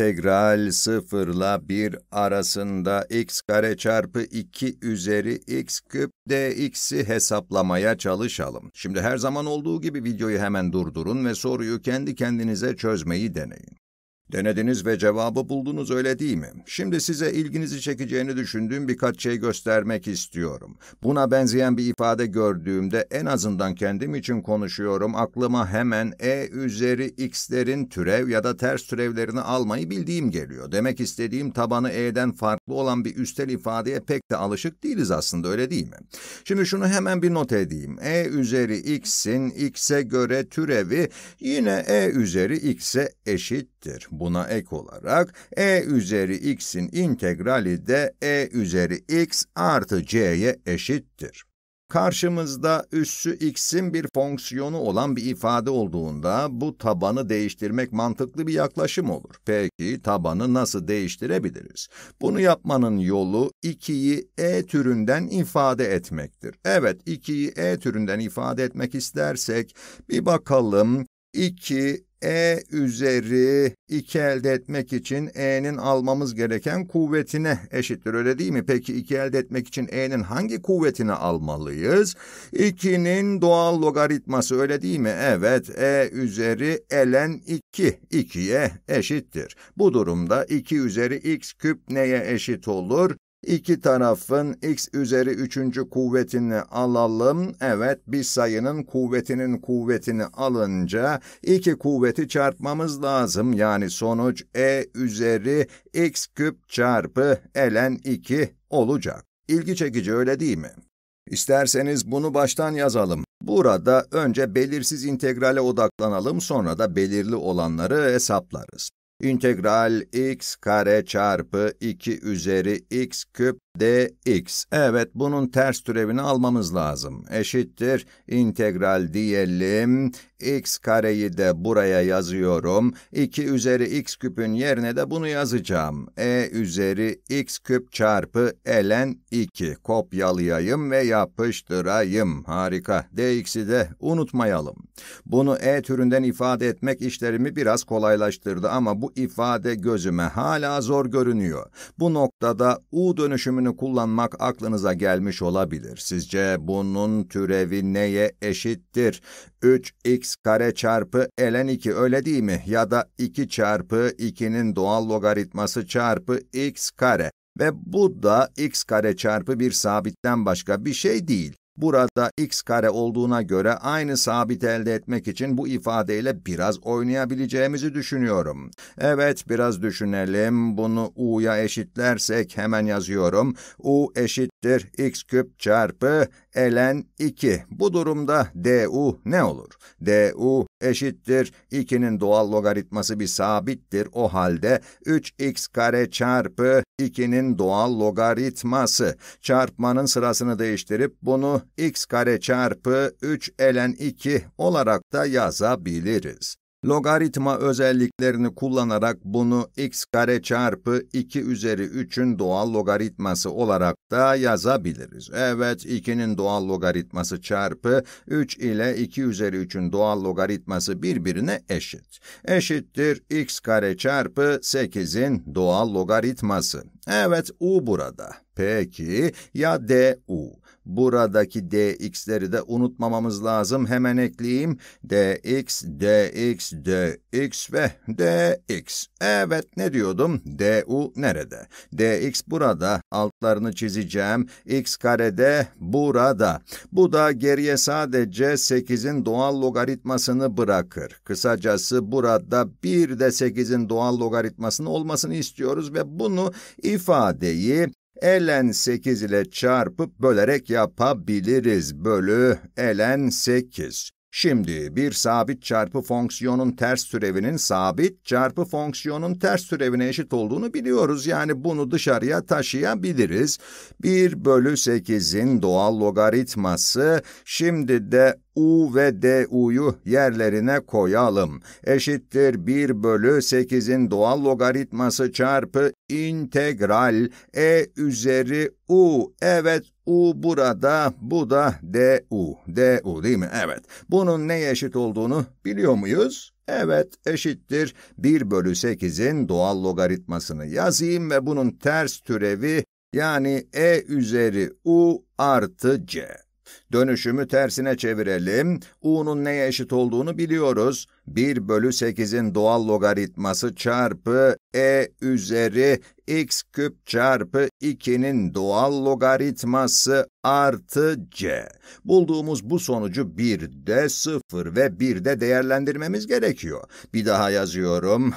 İntegral sıfırla bir arasında x kare çarpı 2 üzeri x küp dx'i hesaplamaya çalışalım. Şimdi her zaman olduğu gibi videoyu hemen durdurun ve soruyu kendi kendinize çözmeyi deneyin. Denediniz ve cevabı buldunuz öyle değil mi? Şimdi size ilginizi çekeceğini düşündüğüm birkaç şey göstermek istiyorum. Buna benzeyen bir ifade gördüğümde en azından kendim için konuşuyorum. Aklıma hemen e üzeri x'lerin türev ya da ters türevlerini almayı bildiğim geliyor. Demek istediğim tabanı e'den farklı olan bir üstel ifadeye pek de alışık değiliz aslında öyle değil mi? Şimdi şunu hemen bir not edeyim. e üzeri x'in x'e göre türevi yine e üzeri x'e eşit eşittir. Buna ek olarak e üzeri x'in integrali de e üzeri x artı c'ye eşittir. Karşımızda üssü x'in bir fonksiyonu olan bir ifade olduğunda bu tabanı değiştirmek mantıklı bir yaklaşım olur. Peki tabanı nasıl değiştirebiliriz? Bunu yapmanın yolu 2'yi e türünden ifade etmektir. Evet 2'yi e türünden ifade etmek istersek bir bakalım 2 e üzeri 2 elde etmek için E'nin almamız gereken kuvvetine eşittir öyle değil mi? Peki 2 elde etmek için E'nin hangi kuvvetini almalıyız? 2'nin doğal logaritması öyle değil mi? Evet E üzeri ln 2 2'ye eşittir. Bu durumda 2 üzeri x küp neye eşit olur? İki tarafın x üzeri üçüncü kuvvetini alalım. Evet bir sayının kuvvetinin kuvvetini alınca iki kuvveti çarpmamız lazım. Yani sonuç e üzeri x küp çarpı ln 2 olacak. İlgi çekici öyle değil mi? İsterseniz bunu baştan yazalım. Burada önce belirsiz integrale odaklanalım, sonra da belirli olanları hesaplarız integral x kare çarpı 2 üzeri x küp dx. Evet, bunun ters türevini almamız lazım. Eşittir integral diyelim. x kareyi de buraya yazıyorum. 2 üzeri x küpün yerine de bunu yazacağım. e üzeri x küp çarpı ln 2. Kopyalayayım ve yapıştırayım. Harika. dx'i de unutmayalım. Bunu e türünden ifade etmek işlerimi biraz kolaylaştırdı ama bu ifade gözüme hala zor görünüyor. Bu noktada u dönüşümünü kelimelerini kullanmak aklınıza gelmiş olabilir. Sizce bunun türevi neye eşittir? 3x kare çarpı ln 2 öyle değil mi? Ya da 2 çarpı 2'nin doğal logaritması çarpı x kare. Ve bu da x kare çarpı bir sabitten başka bir şey değil. Burada x kare olduğuna göre aynı sabit elde etmek için bu ifadeyle biraz oynayabileceğimizi düşünüyorum. Evet, biraz düşünelim. Bunu u'ya eşitlersek hemen yazıyorum. u eşittir x küp çarpı elen 2. Bu durumda du ne olur? du eşittir 2'nin doğal logaritması bir sabittir. O halde 3x kare çarpı 2'nin doğal logaritması. Çarpmanın sırasını değiştirip bunu x kare çarpı 3 elen 2 olarak da yazabiliriz. Logaritma özelliklerini kullanarak bunu x kare çarpı 2 üzeri 3'ün doğal logaritması olarak da yazabiliriz. Evet, 2'nin doğal logaritması çarpı 3 ile 2 üzeri 3'ün doğal logaritması birbirine eşit. Eşittir x kare çarpı 8'in doğal logaritması. Evet, u burada. Peki ya du? Buradaki dx'leri de unutmamamız lazım. Hemen ekleyeyim. dx, dx, dx ve dx. Evet ne diyordum? du nerede? dx burada. Altlarını çizeceğim. x karede burada. Bu da geriye sadece 8'in doğal logaritmasını bırakır. Kısacası burada bir de 8'in doğal logaritmasının olmasını istiyoruz ve bunu ifadeyi elen 8 ile çarpıp bölerek yapabiliriz bölü elen 8. Şimdi bir sabit çarpı fonksiyonun ters türevinin sabit çarpı fonksiyonun ters türevine eşit olduğunu biliyoruz. Yani bunu dışarıya taşıyabiliriz. 1 bölü 8'in doğal logaritması şimdi de U ve DU'yu yerlerine koyalım. Eşittir 1 bölü 8'in doğal logaritması çarpı integral E üzeri U. Evet U burada, bu da DU. DU değil mi? Evet. Bunun ne eşit olduğunu biliyor muyuz? Evet, eşittir 1 bölü 8'in doğal logaritmasını yazayım ve bunun ters türevi yani E üzeri U artı C. Dönüşümü tersine çevirelim. U'nun neye eşit olduğunu biliyoruz. 1 bölü 8'in doğal logaritması çarpı E üzeri x küp çarpı 2'nin doğal logaritması artı c. Bulduğumuz bu sonucu 1'de 0 ve 1'de değerlendirmemiz gerekiyor. Bir daha yazıyorum.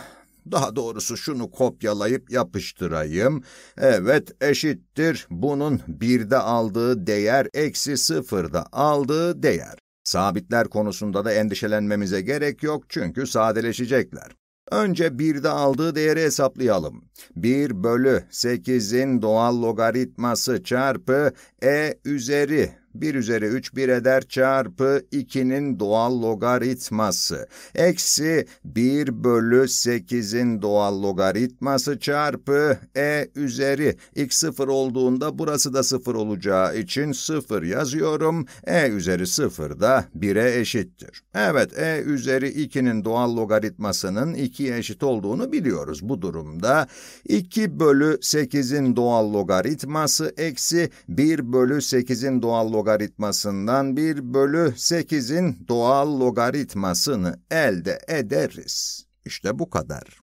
Daha doğrusu şunu kopyalayıp yapıştırayım. Evet eşittir bunun birde aldığı değer eksi sıfırda aldığı değer. Sabitler konusunda da endişelenmemize gerek yok çünkü sadeleşecekler. Önce birde aldığı değeri hesaplayalım. 1 bölü 8'in doğal logaritması çarpı e üzeri 1 üzeri 3 1 eder çarpı 2'nin doğal logaritması. Eksi 1 bölü 8'in doğal logaritması çarpı e üzeri. x 0 olduğunda burası da 0 olacağı için 0 yazıyorum. e üzeri 0 da 1'e eşittir. Evet e üzeri 2'nin doğal logaritmasının 2'ye eşit olduğunu biliyoruz. Bu durumda 2 bölü 8'in doğal logaritması eksi 1 bölü 8'in doğal logaritması logaritmasından 1 bölü 8'in doğal logaritmasını elde ederiz. İşte bu kadar.